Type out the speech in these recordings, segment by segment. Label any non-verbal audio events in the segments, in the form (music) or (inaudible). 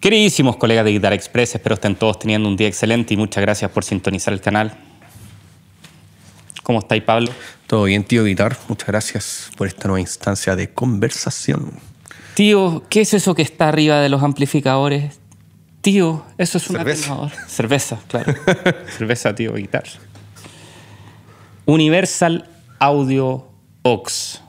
Queridísimos colegas de Guitar Express, espero estén todos teniendo un día excelente y muchas gracias por sintonizar el canal. ¿Cómo estáis, Pablo? Todo bien, tío Guitar. Muchas gracias por esta nueva instancia de conversación. Tío, ¿qué es eso que está arriba de los amplificadores? Tío, eso es una Cerveza. Cerveza, claro. (laughs) Cerveza, tío Guitar. Universal Audio Ox.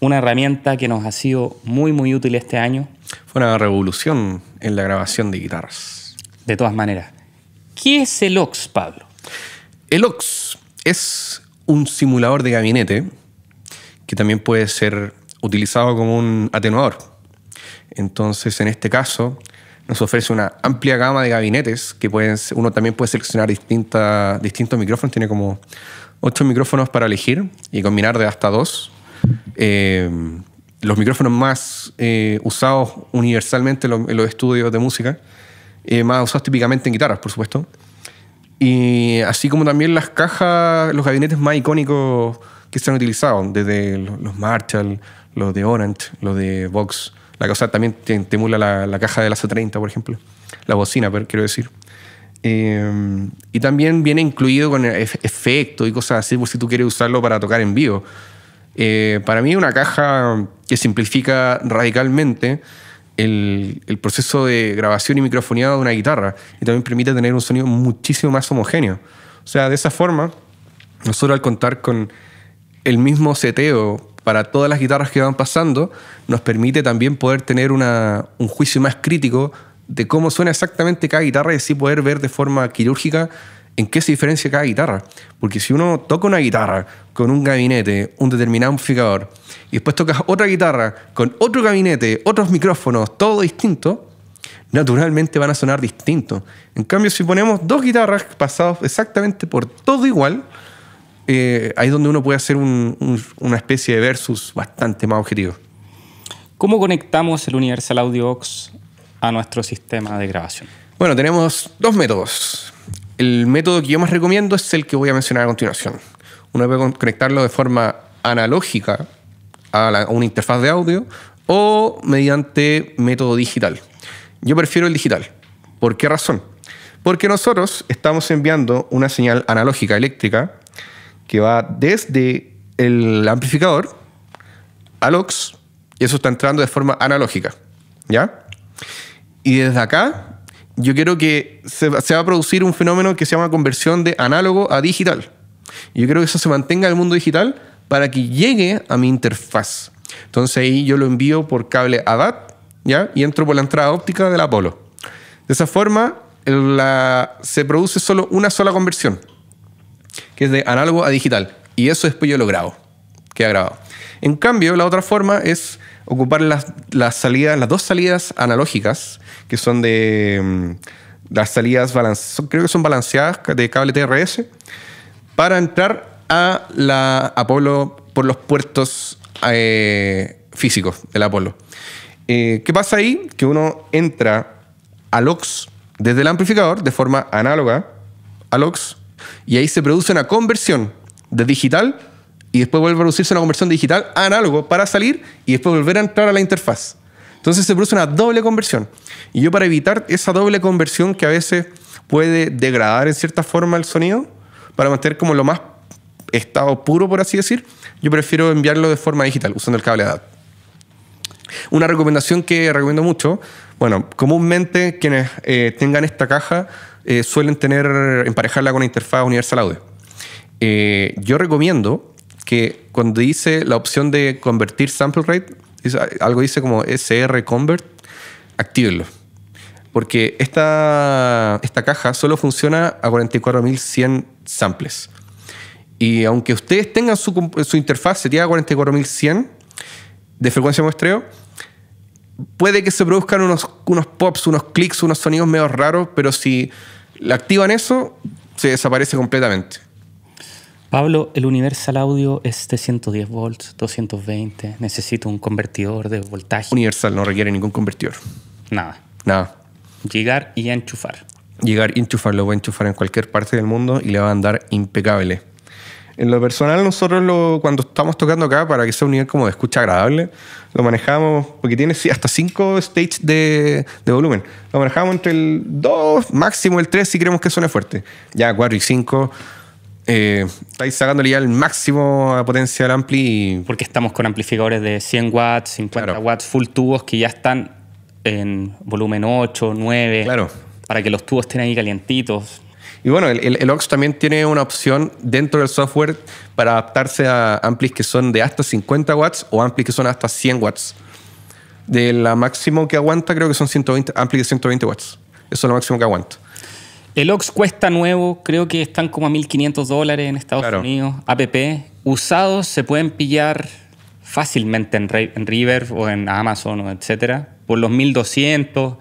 Una herramienta que nos ha sido muy, muy útil este año. Fue una revolución en la grabación de guitarras. De todas maneras, ¿qué es el OX, Pablo? El OX es un simulador de gabinete que también puede ser utilizado como un atenuador. Entonces, en este caso, nos ofrece una amplia gama de gabinetes que pueden, uno también puede seleccionar distintos micrófonos, tiene como ocho micrófonos para elegir y combinar de hasta dos. Eh, los micrófonos más eh, usados universalmente en los, estudios de música, eh, más usados típicamente en guitarras, por supuesto. Y así como también las cajas, los gabinetes más icónicos que se han utilizado, desde los Marshall, los de Orange, los de Vox. La cosa también te, emula la, caja de la C30, por ejemplo. La bocina, pero quiero decir. Eh, y también viene incluido con e-, efecto y cosas así, por si tú quieres usarlo para tocar en vivo. Eh, para mí una caja que simplifica radicalmente el, proceso de grabación y microfonía de una guitarra y también permite tener un sonido muchísimo más homogéneo. O sea, de esa forma, nosotros al contar con el mismo seteo para todas las guitarras que van pasando, nos permite también poder tener un juicio más crítico de cómo suena exactamente cada guitarra y así poder ver de forma quirúrgica en qué se diferencia cada guitarra. Porque si uno toca una guitarra con un gabinete, un determinado amplificador, y después tocas otra guitarra con otro gabinete, otros micrófonos, todo distinto, naturalmente van a sonar distintos. En cambio, si ponemos dos guitarras pasadas exactamente por todo igual, eh, ahí es donde uno puede hacer una especie de versus bastante más objetivo. ¿Cómo conectamos el Universal Audio Box a nuestro sistema de grabación? Bueno, tenemos dos métodos. El método que yo más recomiendo es el que voy a mencionar a continuación. Uno puede conectarlo de forma analógica a, una interfaz de audio o mediante método digital. Yo prefiero el digital. ¿Por qué razón? Porque nosotros estamos enviando una señal analógica eléctrica que va desde el amplificador al Ox, y eso está entrando de forma analógica. ¿Ya? Y desde acá yo quiero que se, va a producir un fenómeno que se llama conversión de análogo a digital. Yo creo que eso se mantenga en el mundo digital para que llegue a mi interfaz. Entonces ahí yo lo envío por cable ADAT ¿ya? y entro por la entrada óptica del Apolo. De esa forma se produce solo una sola conversión, que es de análogo a digital. Y eso después yo lo grabo ha grabado. En cambio, la otra forma es ocupar las, salidas, las dos salidas analógicas, que son de mm, las salidas balanceadas, creo que son balanceadas de cable TRS, para entrar a la Apolo por los puertos eh, físicos del Apolo. Eh, ¿Qué pasa ahí? Que uno entra a lox desde el amplificador de forma análoga a lox y ahí se produce una conversión de digital y después vuelve a producirse una conversión digital análogo para salir y después volver a entrar a la interfaz. Entonces se produce una doble conversión. Y yo para evitar esa doble conversión que a veces puede degradar en cierta forma el sonido, para mantener como lo más estado puro, por así decir, yo prefiero enviarlo de forma digital, usando el cable ADAT. Una recomendación que recomiendo mucho, bueno, comúnmente quienes eh, tengan esta caja eh, suelen tener emparejarla con la interfaz universal audio. Eh, yo recomiendo que cuando dice la opción de convertir sample rate, algo dice como SR convert, actívenlo. Porque esta, esta caja solo funciona a 44.100 samples. Y aunque ustedes tengan su, su interfaz sería 44.100 de frecuencia de muestreo, puede que se produzcan unos, unos pops, unos clics, unos sonidos medio raros, pero si activan eso, se desaparece completamente. Pablo, el Universal Audio es de 110 volts, 220. Necesito un convertidor de voltaje. Universal no requiere ningún convertidor. Nada. Nada. Llegar y enchufar. Llegar y enchufar. Lo voy a enchufar en cualquier parte del mundo y le va a andar impecable. En lo personal, nosotros lo, cuando estamos tocando acá, para que sea un nivel como de escucha agradable, lo manejamos, porque tiene hasta 5 stages de, de, volumen. Lo manejamos entre el 2, máximo el 3 si queremos que suene fuerte. Ya 4 y 5 eh, estáis sacándole ya el máximo a potencia del ampli. Porque estamos con amplificadores de 100 watts, 50 watts, full tubos que ya están en volumen 8, 9. Claro. Para que los tubos estén ahí calientitos. Y bueno, el, el, OX también tiene una opción dentro del software para adaptarse a amplis que son de hasta 50 watts o amplis que son hasta 100 watts. De la máximo que aguanta creo que son 120, amplis de 120 watts. Eso es lo máximo que aguanta. El Ox cuesta nuevo, creo que están como a 1.500 dólares en Estados Unidos, APP. Usados se pueden pillar fácilmente en, River o en Amazon o etcétera, por los 1.200.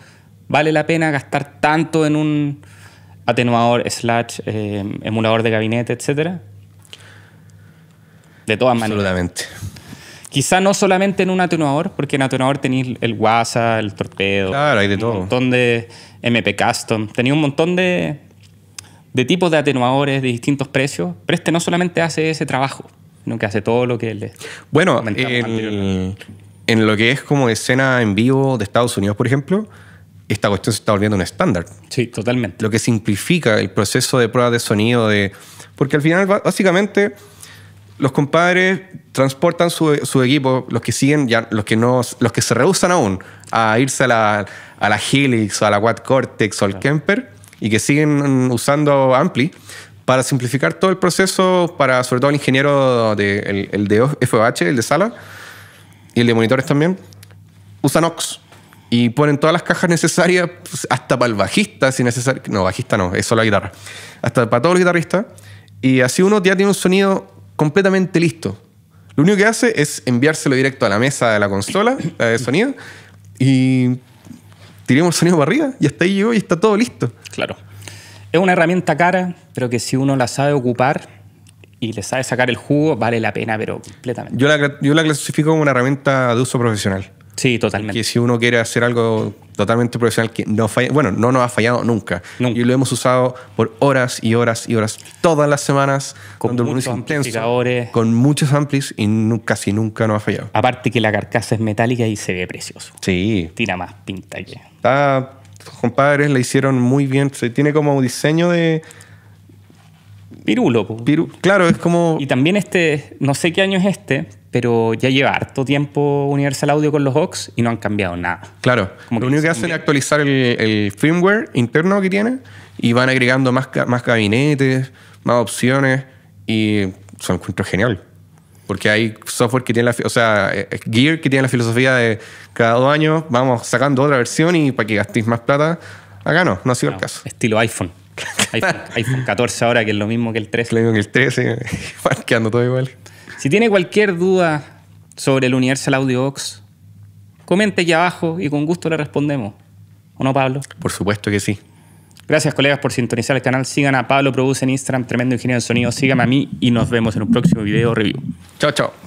¿Vale la pena gastar tanto en un atenuador, slash, eh, emulador de gabinete, etcétera? De todas maneras. Absolutamente. Quizá no solamente en un atenuador, porque en atenuador tenéis el WASA, el torpedo. Claro, hay de un todo. Un montón de MP Custom. Tenía un montón de, tipos de atenuadores de distintos precios. Pero este no solamente hace ese trabajo, sino que hace todo lo que le. Bueno, en lo que es como escena en vivo de Estados Unidos, por ejemplo, esta cuestión se está volviendo un estándar. Sí, totalmente. Lo que simplifica el proceso de prueba de sonido, de porque al final, básicamente, los compadres transportan su, equipo, los que siguen, ya, los, que no, los que se rehusan aún a irse a la, a la Helix o a la Quad Cortex o al Kemper y que siguen usando Ampli para simplificar todo el proceso, para sobre todo el ingeniero, de, el, el de FOH, el de sala y el de monitores también, usan Ox y ponen todas las cajas necesarias, pues, hasta para el bajista, si necesario. No, bajista no, es solo la guitarra. Hasta para todos los guitarristas. Y así uno ya tiene un sonido completamente listo. Lo único que hace es enviárselo directo a la mesa de la consola, de sonido, y tiramos sonido para arriba y hasta ahí llegó y está todo listo. Claro. Es una herramienta cara, pero que si uno la sabe ocupar y le sabe sacar el jugo, vale la pena, pero completamente. Yo la, yo la clasifico como una herramienta de uso profesional. Sí, totalmente. Que si uno quiere hacer algo totalmente profesional que no falla, bueno, no nos ha fallado nunca. Y lo hemos usado por horas y horas y horas, todas las semanas, con muchos amplificadores. con muchos amplis y casi nunca nos ha fallado. Aparte que la carcasa es metálica y se ve precioso. Sí. Tira más pinta que. Está, compadres, la hicieron muy bien. Se tiene como un diseño de Pirulo. claro, es como... Y también este, no sé qué año es este, pero ya lleva harto tiempo Universal Audio con los OX y no han cambiado nada. Claro, lo único que hacen es actualizar el, firmware interno que tiene y van agregando más, más gabinetes, más opciones y son encuentro genial. Porque hay software que tiene la... O sea, eh, eh, Gear que tiene la filosofía de cada dos años vamos sacando otra versión y para que gastéis más plata. Acá no, no ha sido el caso. Estilo iPhone. Hay (laughs) 14 ahora, que es lo mismo que el 13. Lo digo el 13, (laughs) quedando todo igual. Si tiene cualquier duda sobre el Universal Audiobox, comente aquí abajo y con gusto le respondemos. ¿O no, Pablo? Por supuesto que sí. Gracias, colegas, por sintonizar el canal. Sigan a Pablo Produce en Instagram, tremendo ingeniero de sonido. Síganme a mí y nos vemos en un próximo video review. Chao, chao.